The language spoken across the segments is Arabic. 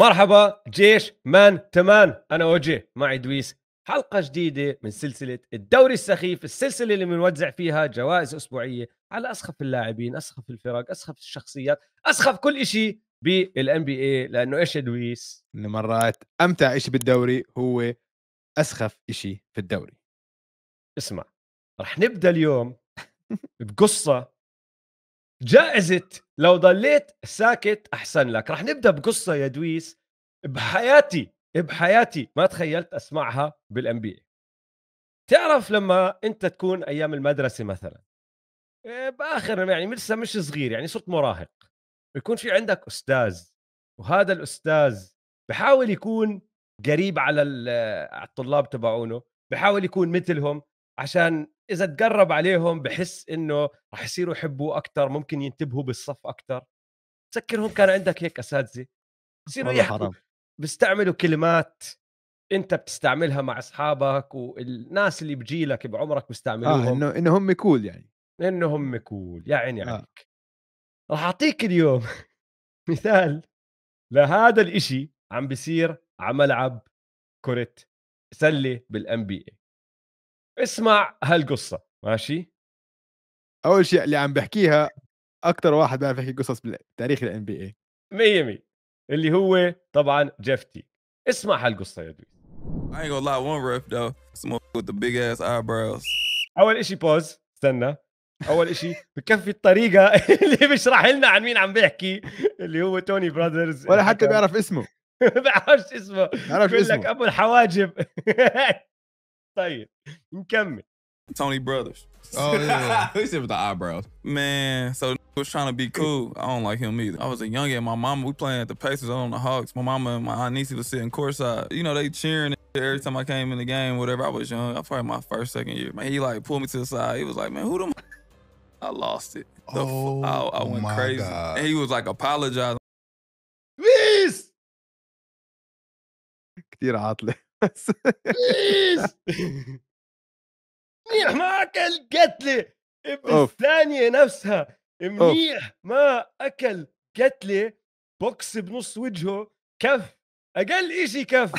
مرحبا جيش مان تمان انا وجه معي دويس حلقة جديدة من سلسلة الدوري السخيف السلسلة اللي بنوزع فيها جوائز أسبوعية على أسخف اللاعبين أسخف الفرق أسخف الشخصيات أسخف كل شيء بالان بي اي لانه ايش ادويس؟ انه مرات امتع شيء بالدوري هو اسخف شيء في الدوري اسمع رح نبدا اليوم بقصه جائزة لو ضليت ساكت أحسن لك رح نبدأ بقصة يا دويس بحياتي بحياتي ما تخيلت أسمعها بالأنبياء بي تعرف لما أنت تكون أيام المدرسة مثلا آه، بآخر يعني لسه مش صغير يعني صرت مراهق بيكون في عندك أستاذ وهذا الأستاذ بحاول يكون قريب على آه، الطلاب تبعونه بحاول يكون مثلهم عشان اذا تقرب عليهم بحس انه راح يصيروا يحبوه اكثر ممكن ينتبهوا بالصف اكثر تسكرهم كان عندك هيك اساتذه بصيروا يحكوا بيستعملوا كلمات انت بتستعملها مع اصحابك والناس اللي بجيلك بعمرك آه، بيستعملوهم آه انه انه هم كول يعني انه هم كول يا عيني آه. عليك راح اعطيك اليوم مثال لهذا الاشي عم بيصير على ملعب كره سله بالان بي اي اسمع هالقصه ماشي اول شيء اللي عم بحكيها إيه. اكثر واحد بيعرف يحكي قصص بتاريخ الان بي اي 100 100 اللي هو طبعا جيف تي اسمع هالقصه يا دوي I ain't gonna lie, one ref though. Someone with the big ass eyebrows. اول شيء بوز استنى اول شيء بكفي الطريقه اللي بيشرح لنا عن مين عم بيحكي اللي هو توني برادرز ولا حتى بيعرف اسمه ما بعرفش اسمه بعرفش اسمه لك ابو الحواجب طيب نكمل Tony Brothers. Oh yeah, he said with the eyebrows. Man, so was trying to be cool. I don't like him either. I was a youngin. My mama, we playing at the Pacers on the Hawks. My mama and my niece was sitting courtside. You know, they cheering every time I came in the game. Whatever. I was young. I probably my first, second year. Man, he like pulled me to the side. He was like, "Man, who the?" I lost it. The oh, I, I went my crazy. God. And he was like apologizing. كتير منيح ما اكل قتله بالثانيه نفسها منيح ما اكل قتله بوكس بنص وجهه كف اقل إشي كف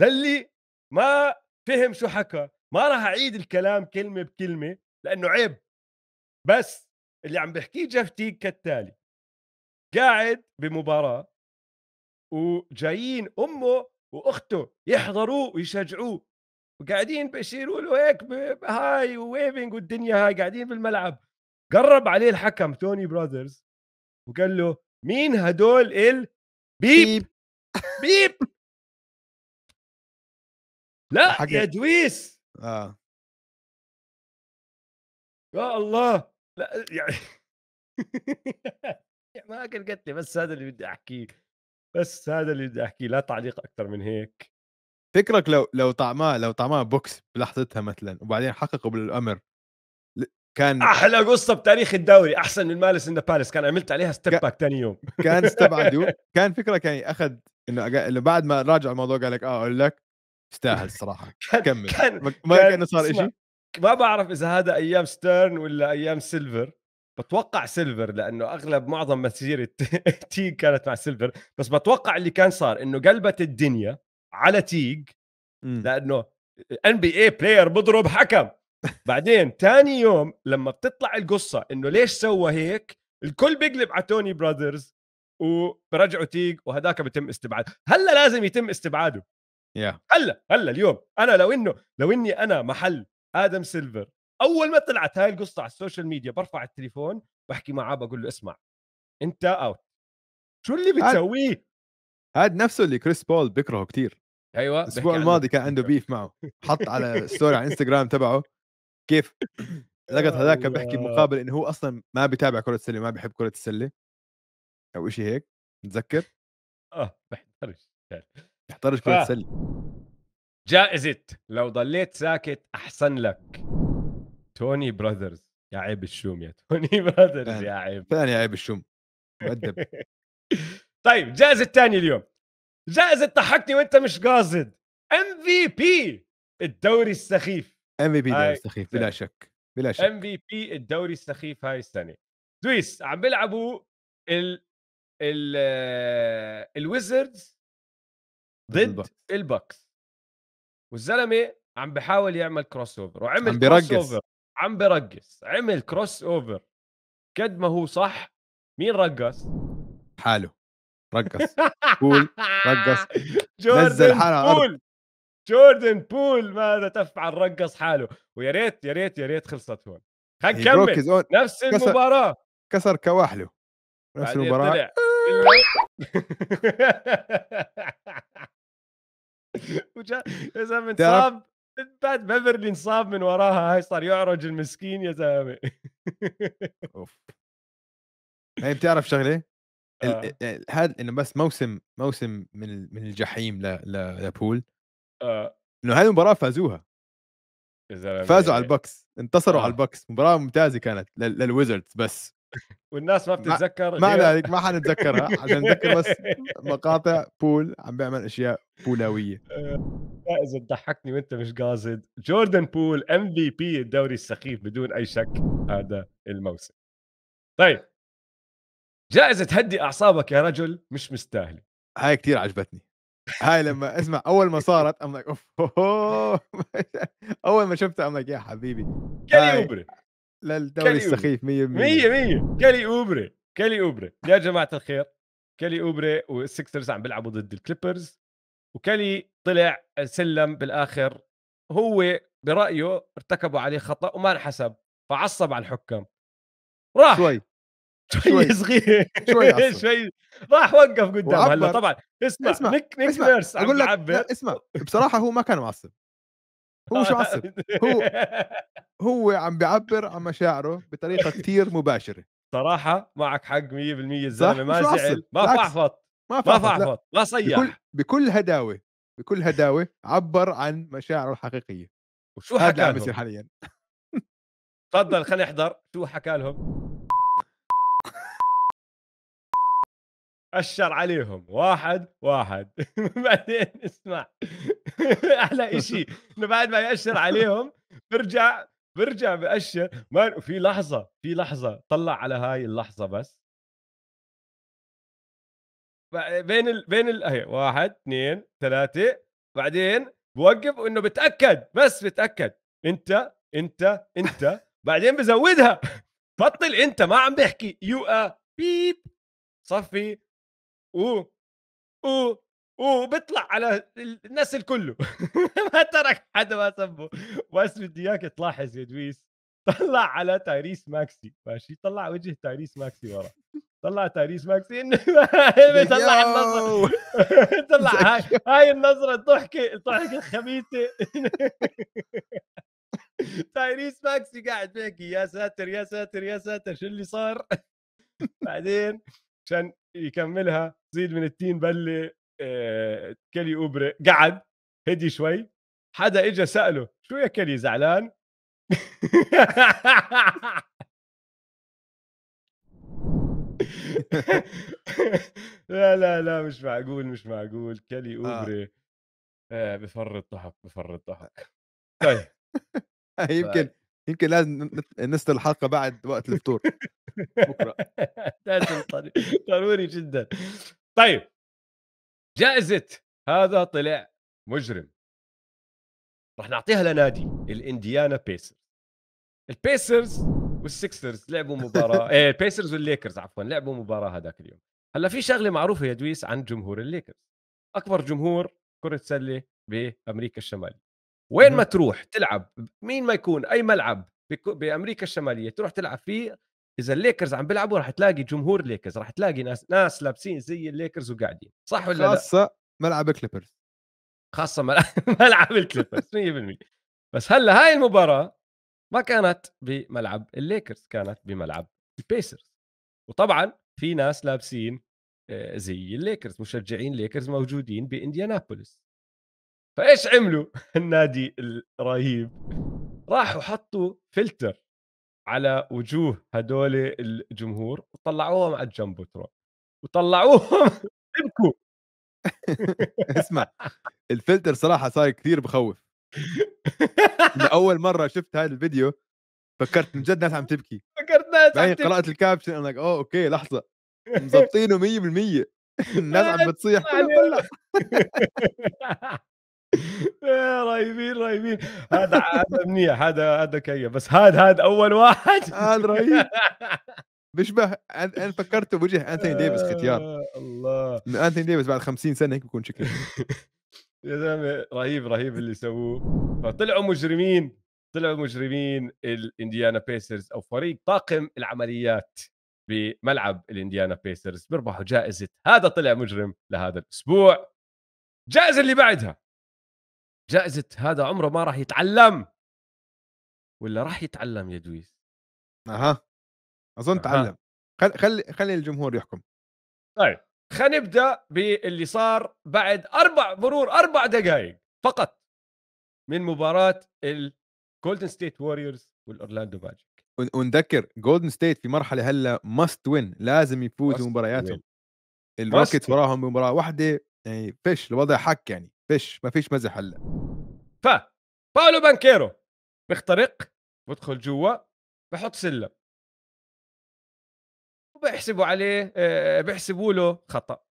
للي ما فهم شو حكى ما راح اعيد الكلام كلمه بكلمه لانه عيب بس اللي عم بحكيه جيف تيك كالتالي قاعد بمباراه وجايين امه واخته يحضروه ويشجعوه وقاعدين بيشيروا له هيك هاي وويفنج والدنيا هاي قاعدين بالملعب قرب عليه الحكم توني براذرز وقال له مين هدول ال بيب بيب لا حقيقة. يا دويس اه يا الله لا يعني ما اكل لي بس هذا اللي بدي احكيه بس هذا اللي بدي احكيه لا تعليق اكثر من هيك فكرك لو لو طعمها لو طعمها بوكس بلحظتها مثلا وبعدين حققوا بالامر كان احلى قصه بتاريخ الدوري احسن من مالس ان باريس كان عملت عليها ستيب باك ثاني يوم كان استبعدوا كان فكرك يعني اخذ انه انه بعد ما راجع الموضوع قال لك اه اقول لك استاهل الصراحه كمل كان ما كان, كان صار شيء ما بعرف اذا هذا ايام ستيرن ولا ايام سيلفر بتوقع سيلفر لانه اغلب معظم مسيره تيج كانت مع سيلفر بس بتوقع اللي كان صار انه قلبت الدنيا على تيج إمم. لانه ان بي اي بلاير بضرب حكم بعدين ثاني يوم لما بتطلع القصه انه ليش سوى هيك الكل بيقلب على توني براذرز وبرجعوا تيج وهذاك بتم استبعاده هلا لازم يتم استبعاده yeah. هلا هلا اليوم انا لو انه لو اني انا محل ادم سيلفر اول ما طلعت هاي القصه على السوشيال ميديا برفع التليفون بحكي معاه بقول له اسمع انت اوت شو اللي بتسويه هذا نفسه اللي كريس بول بيكرهه كثير ايوه الاسبوع الماضي كان عنده بيف معه حط على ستوري على انستغرام تبعه كيف لقط هذاك كان بيحكي مقابل انه هو اصلا ما بيتابع كره السله ما بيحب كره السله او شيء هيك متذكر اه بحترش بحترش آه. كره السله جائزة لو ضليت ساكت أحسن لك توني براذرز يا عيب الشوم يا توني براذرز يا عيب ثاني عيب الشوم مؤدب طيب جائزة الثانية اليوم جائزة ضحكني وانت مش قاصد ام في بي الدوري السخيف ام في بي الدوري السخيف بلا شك بلا شك ام في بي الدوري السخيف هاي السنة دويس عم بيلعبوا ال ال آه، الويزردز ضد البكس والزلمه عم بحاول يعمل كروس اوفر وعمل عم بيرقص عم برقص عمل كروس اوفر قد ما هو صح مين رقص؟ حاله رقص بول رقص نزل حاله على جوردن بول ماذا تفعل رقص حاله ويا ريت يا ريت يا ريت خلصت هون خلينا نكمل نفس المباراه كسر كواحله نفس المباراه آه. وجا يا زلمه انصاب بعد بيفرلي انصاب من وراها هاي صار يعرج المسكين يا زلمه اوف هي طيب بتعرف شغله هذا آه. يعني انه بس موسم موسم من من الجحيم ل ل لبول آه. انه هاي المباراه فازوها فازوا على يعني البكس انتصروا على آه. البكس مباراه ممتازه كانت للويزردز بس والناس ما بتتذكر ما عليك ما حنتذكرها عشان نتذكر بس مقاطع بول عم بيعمل اشياء بولاويه آه، اذا ضحكني وانت مش قاصد جوردن بول ام في بي الدوري السخيف بدون اي شك هذا الموسم طيب جائزة هدي اعصابك يا رجل مش مستاهله هاي كثير عجبتني هاي لما اسمع اول ما صارت ام لايك اوف اول ما شفتها ام لايك يا حبيبي كيلي اوبري للدوري السخيف 100% 100% كالي اوبري كالي اوبري يا جماعه الخير كالي اوبري والسكسرز عم بيلعبوا ضد الكليبرز وكالي طلع سلم بالاخر هو برايه ارتكبوا عليه خطا وما انحسب فعصب على الحكام راح شوي شوي صغير شوي شوي راح وقف قدام هلا طبعا اسمع, اسمع. نيك نيك اسمع. نيرس اقول لك اسمع بصراحه هو ما كان معصب هو شو عصب هو هو عم بيعبر عن مشاعره بطريقه كثير مباشره صراحه معك حق 100% الزلمه ما زعل ما فحفط ما فحفط ما صيح بكل, بكل هداوه بكل هداوه عبر عن مشاعره الحقيقيه وشو حكى لهم حاليا تفضل خلينا نحضر شو حكى لهم أشر عليهم واحد واحد بعدين اسمع احلى شيء انه بعد ما ياشر عليهم برجع برجع باشر ما وفي لحظه في لحظه طلع على هاي اللحظه بس بين ال... بين ال... هي واحد اثنين ثلاثه بعدين بوقف وانه بتاكد بس بتاكد انت انت انت بعدين بزودها بطل انت ما عم بحكي يو ا بيب صفي و او وبيطلع على الناس كله ما ترك حدا ما سبه بس بدي اياك تلاحظ يا دويس طلع على تاريس ماكسي ماشي طلع وجه تاريس ماكسي ورا طلع تاريس ماكسي انه طلع النظره طلع هاي هاي النظره الضحكه الضحكه الخبيثه تايريس ماكسي قاعد بيحكي يا ساتر يا ساتر يا ساتر شو اللي صار بعدين عشان يكملها زيد من التين بله آه، كيلي اوبري قعد هدي شوي حدا اجى ساله شو يا كيلي زعلان لا لا لا مش معقول مش معقول كيلي آه. اوبري آه. آه بفرط ضحك بفرط ضحك آه. طيب. طيب يمكن يمكن لازم نسل الحلقه بعد وقت الفطور بكره ضروري جدا طيب جائزه هذا طلع مجرم رح نعطيها لنادي الانديانا بيسرز البيسرز والسكسرز لعبوا مباراه ايه البيسرز والليكرز عفوا لعبوا مباراه هذاك اليوم هلا في شغله معروفه يا دويس عن جمهور الليكرز اكبر جمهور كره سله بامريكا الشماليه وين ما تروح تلعب مين ما يكون اي ملعب بامريكا الشماليه تروح تلعب فيه اذا الليكرز عم بيلعبوا رح تلاقي جمهور ليكرز رح تلاقي ناس ناس لابسين زي الليكرز وقاعدين صح ولا خاصة لا خاصه ملعب الكليبرز خاصه ملعب الكليبرز 100% بس هلا هاي المباراه ما كانت بملعب الليكرز كانت بملعب البيسرز وطبعا في ناس لابسين آه، زي الليكرز مشجعين ليكرز موجودين بانديانابوليس فايش عملوا النادي الرهيب راحوا حطوا فلتر على وجوه هدول الجمهور وطلعوهم على الجمبوترون وطلعوهم ابكوا اسمع الفلتر صراحه صار كثير بخوف اول مره شفت هذا الفيديو فكرت من جد ناس عم تبكي فكرت ناس عم تبكي قرات الكابشن انا اوه اوكي لحظه مظبطينه 100% الناس آه، عم بتصيح رهيبين رهيبين هذا هذا منيح هذا هذا كيف بس هذا هذا اول واحد هذا رهيب بيشبه انا فكرته بوجه انثوني ديفيس ختيار الله انثوني ديفيس بعد 50 سنه هيك بيكون شكله يا زلمه رهيب رهيب اللي سووه فطلعوا مجرمين طلعوا مجرمين الانديانا بيسرز او فريق طاقم العمليات بملعب الانديانا بيسرز بيربحوا جائزه هذا طلع مجرم لهذا الاسبوع الجائزه اللي بعدها جائزه هذا عمره ما راح يتعلم ولا راح يتعلم يا دويس اها اظن أه. تعلم خلي خلي خلي الجمهور يحكم طيب خلينا نبدا باللي صار بعد اربع مرور اربع دقائق فقط من مباراه الجولدن ستيت ووريرز والاورلاندو ماجيك ونذكر جولدن ستيت في مرحله هلا ماست وين لازم يفوزوا مبارياتهم الروكيتس وراهم بمباراه واحده يعني فش الوضع حك يعني فش ما فيش مزح هلا ف باولو بانكيرو بيخترق بدخل جوا بحط سلم وبيحسبوا عليه آه، بيحسبوا له خطا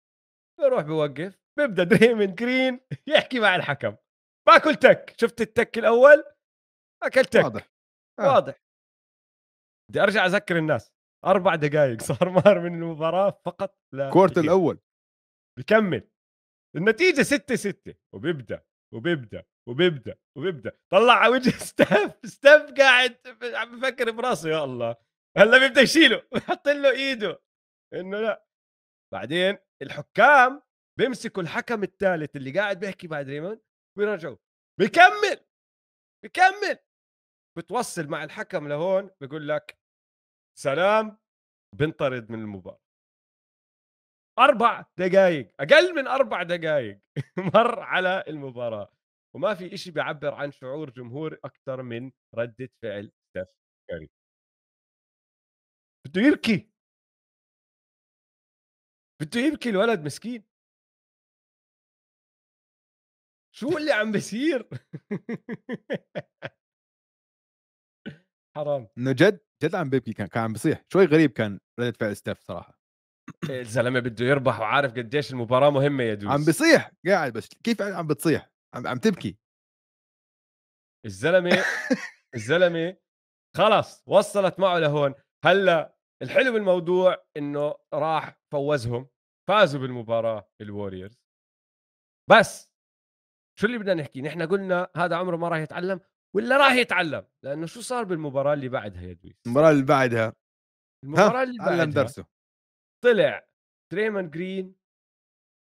بروح بوقف بيبدا دريمن جرين يحكي مع الحكم باكل تك شفت التك الاول اكل تك واضح آه. واضح بدي ارجع اذكر الناس اربع دقائق صار مار من المباراه فقط لا كورت الاول بكمل النتيجه 6 6 وبيبدا وبيبدا وبيبدا وبيبدا طلع على وجه ستاف ستاف قاعد عم بفكر براسه يا الله هلا بيبدا يشيله ويحط له ايده انه لا بعدين الحكام بيمسكوا الحكم الثالث اللي قاعد بيحكي بعد دريمون بيرجعوا بكمل بكمل بتوصل مع الحكم لهون بقول لك سلام بنطرد من المباراه اربع دقائق اقل من اربع دقائق مر على المباراه وما في شيء بيعبر عن شعور جمهور أكثر من ردة فعل ستيف كاري بده يبكي بده يبكي الولد مسكين شو اللي عم بيصير حرام انه جد جد عم بيبكي كان كان عم بيصيح شوي غريب كان ردة فعل ستيف صراحه الزلمه بده يربح وعارف قديش المباراه مهمه يا دوس عم بيصيح قاعد بس كيف عم بتصيح عم عم تبكي الزلمه الزلمه خلص وصلت معه لهون هلا الحلو بالموضوع انه راح فوزهم فازوا بالمباراه الوريورز بس شو اللي بدنا نحكي نحن قلنا هذا عمره ما راح يتعلم ولا راح يتعلم لانه شو صار بالمباراه اللي بعدها يا دويس المباراه اللي بعدها المباراه اللي بعدها علم درسه طلع تريمان جرين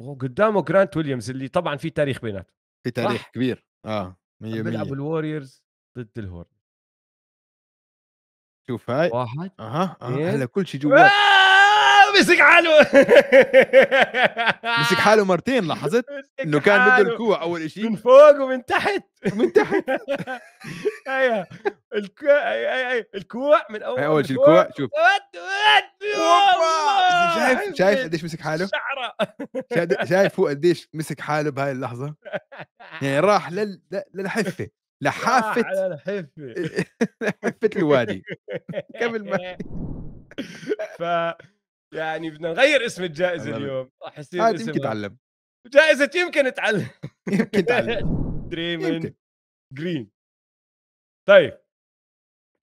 وقدامه جرانت ويليامز اللي طبعا في تاريخ بيناتهم في تاريخ صح؟ كبير اه 100 100 بيلعبوا الوريورز ضد الهورن شوف هاي واحد اها آه. هلا كل شيء جوات مسك حاله مسك حاله مرتين لاحظت انه كان بده الكوع اول شيء من فوق ومن تحت من تحت أيوة. الكوع الكوع من اول اول شيء الكوع شوف شايف شايف قديش مسك حاله شايف هو قديش مسك حاله بهاي اللحظه يعني راح للحفه لحافه لحافه الوادي قبل ما ف يعني بدنا نغير اسم الجائزه اليوم راح يصير عادي يمكن تعلم جائزه يمكن تعلم يمكن تعلم دريمن جرين طيب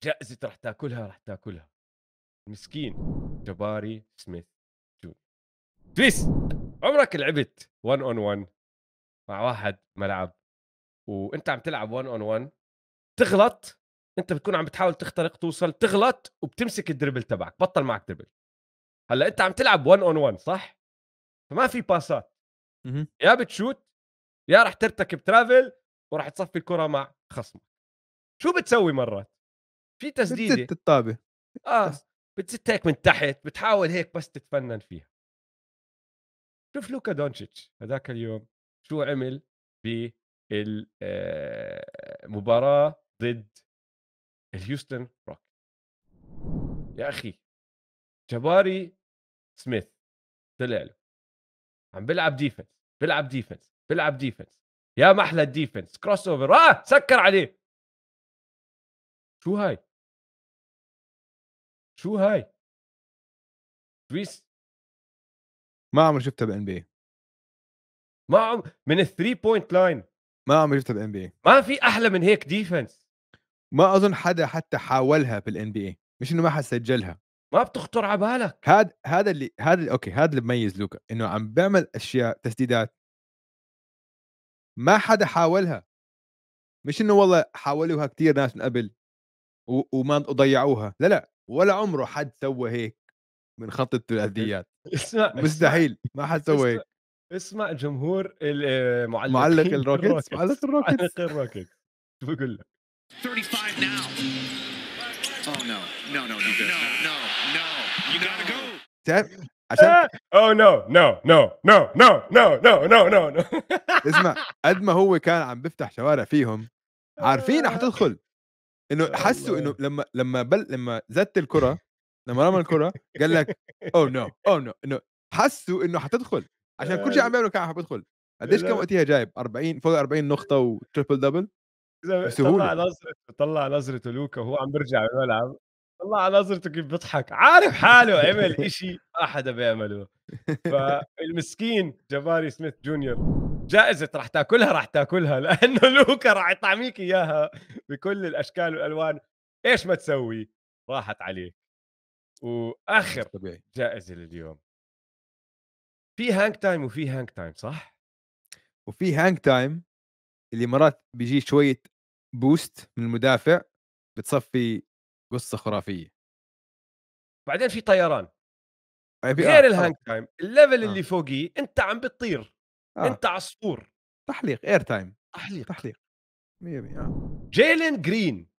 جائزة راح تاكلها راح تاكلها مسكين جباري سميث جون فيس عمرك لعبت 1 اون 1 مع واحد ملعب وانت عم تلعب 1 اون 1 تغلط انت بتكون عم بتحاول تخترق توصل تغلط وبتمسك الدربل تبعك بطل معك دربل هلا انت عم تلعب 1 اون 1 صح؟ فما في باسات يا بتشوت يا رح ترتكب ترافل وراح تصفي الكره مع خصمك شو بتسوي مرات؟ في تسديده بتزت الطابه اه بتزت هيك من تحت بتحاول هيك بس تتفنن فيها شوف لوكا دونتشيتش هذاك اليوم شو عمل بالمباراه آه، ضد الهيوستن روك يا اخي جباري سميث طلع له عم بيلعب ديفنس بيلعب ديفنس بيلعب ديفنس يا محلى الديفنس كروس اوفر اه سكر عليه شو هاي شو هاي تويس ما عمري شفتها بان بي ما عم من الثري بوينت لاين ما عمري شفتها بالان بي ما في احلى من هيك ديفنس ما اظن حدا حتى حاولها بالان بي مش انه ما حد سجلها ما بتخطر على بالك هذا هذا اللي هذا اوكي هذا اللي بميز لوكا انه عم بيعمل اشياء تسديدات ما حدا حاولها مش انه والله حاولوها كثير ناس من قبل وما ضيعوها لا لا ولا عمره حد سوى هيك من خط الثلاثيات اسمع مستحيل ما حد سوى هيك اسمع جمهور المعلق آه، معلق الروكيتس معلق الروكيتس معلق الروكيتس شو بقول لك 35 now Oh no, no, no, no, no, no, no. You gotta go. عشان نو نو نو نو نو نو نو نو نو نو اسمع قد ما هو كان عم بيفتح شوارع فيهم عارفين آه. حتدخل انه آه، حسوا انه لما لما بل لما زت الكره لما رمى الكره قال لك او نو او نو انه حسوا انه حتدخل عشان كل شيء آه. عم بيعمله كان حتدخل قديش كان وقتها جايب 40 فوق 40 نقطه وتربل دبل طلع بسهوله نظرته طلع نظرته لوكا وهو عم بيرجع الملعب طلع نظرته كيف بيضحك عارف حاله عمل إشي ما حدا بيعمله فالمسكين جباري سميث جونيور جائزة رح تاكلها رح تاكلها لأنه لوكا رح يطعميك إياها بكل الأشكال والألوان إيش ما تسوي راحت عليك وآخر جائزة لليوم في هانك تايم وفي هانك تايم صح؟ وفي هانك تايم اللي مرات بيجي شويه بوست من المدافع بتصفي قصه خرافيه بعدين في طيران آه، غير آه. الهانج تايم الليفل آه. اللي فوقي انت عم بتطير آه. انت عصفور تحليق اير تايم تحليق تحليق 100% آه. جيلين جرين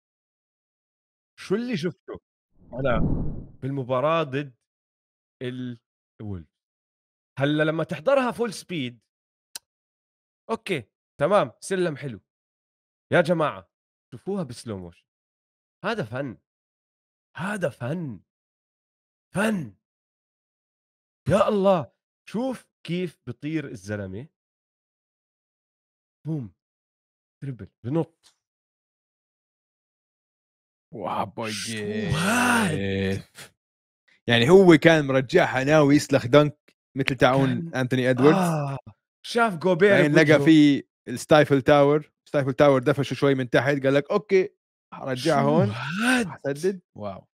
شو اللي شفته انا بالمباراه ضد الولد هلا لما تحضرها فول سبيد اوكي تمام سلم حلو يا جماعه شوفوها بسلو موشن هذا فن هذا فن فن يا الله شوف كيف بطير الزلمه بوم تربل بنط يعني هو كان مرجعها ناوي يسلخ دنك مثل تعون كان... انتوني ادوردز آه. شاف جوبير لقى في الستايفل تاور ستايفل تاور دفشه شوي من تحت قال لك اوكي رجع هون سدد واو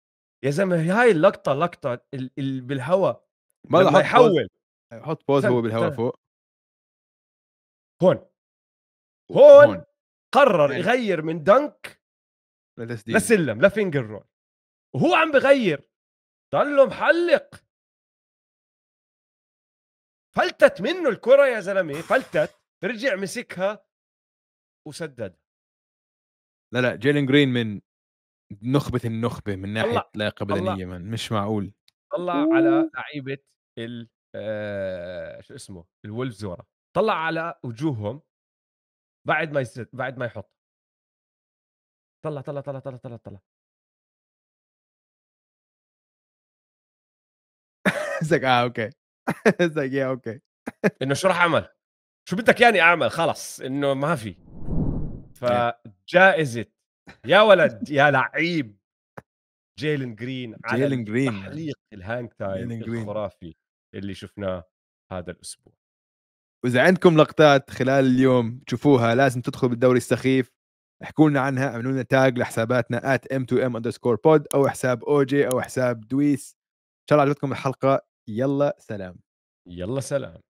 يا زلمه هاي اللقطه لقطه بالهواء ما يحول حط بوز هو بالهواء فوق هون هون, قرر يعني يغير من دنك لسلم لفينجر رول وهو عم بغير ضله محلق فلتت منه الكره يا زلمه فلتت رجع مسكها وسدد لا لا جيلين جرين من نخبه النخبه من ناحيه الله. لياقه بدنيه من مش معقول طلع أوه. على لعيبه ال آه، شو اسمه الولف زورا طلع على وجوههم بعد ما يسد بعد ما يحط طلع طلع طلع طلع طلع طلع زك اه اوكي زك يا اوكي انه شو راح اعمل؟ شو بدك يعني اعمل خلص انه ما في إيه. فجائزه يا ولد يا لعيب جيلن جرين على جيلن جرين تحليق الهانك تايم الخرافي اللي شفناه هذا الاسبوع واذا عندكم لقطات خلال اليوم تشوفوها لازم تدخل بالدوري السخيف احكوا لنا عنها اعملوا لنا تاج لحساباتنا m2m underscore pod او حساب اوجي او حساب دويس ان شاء الله عجبتكم الحلقه يلا سلام يلا سلام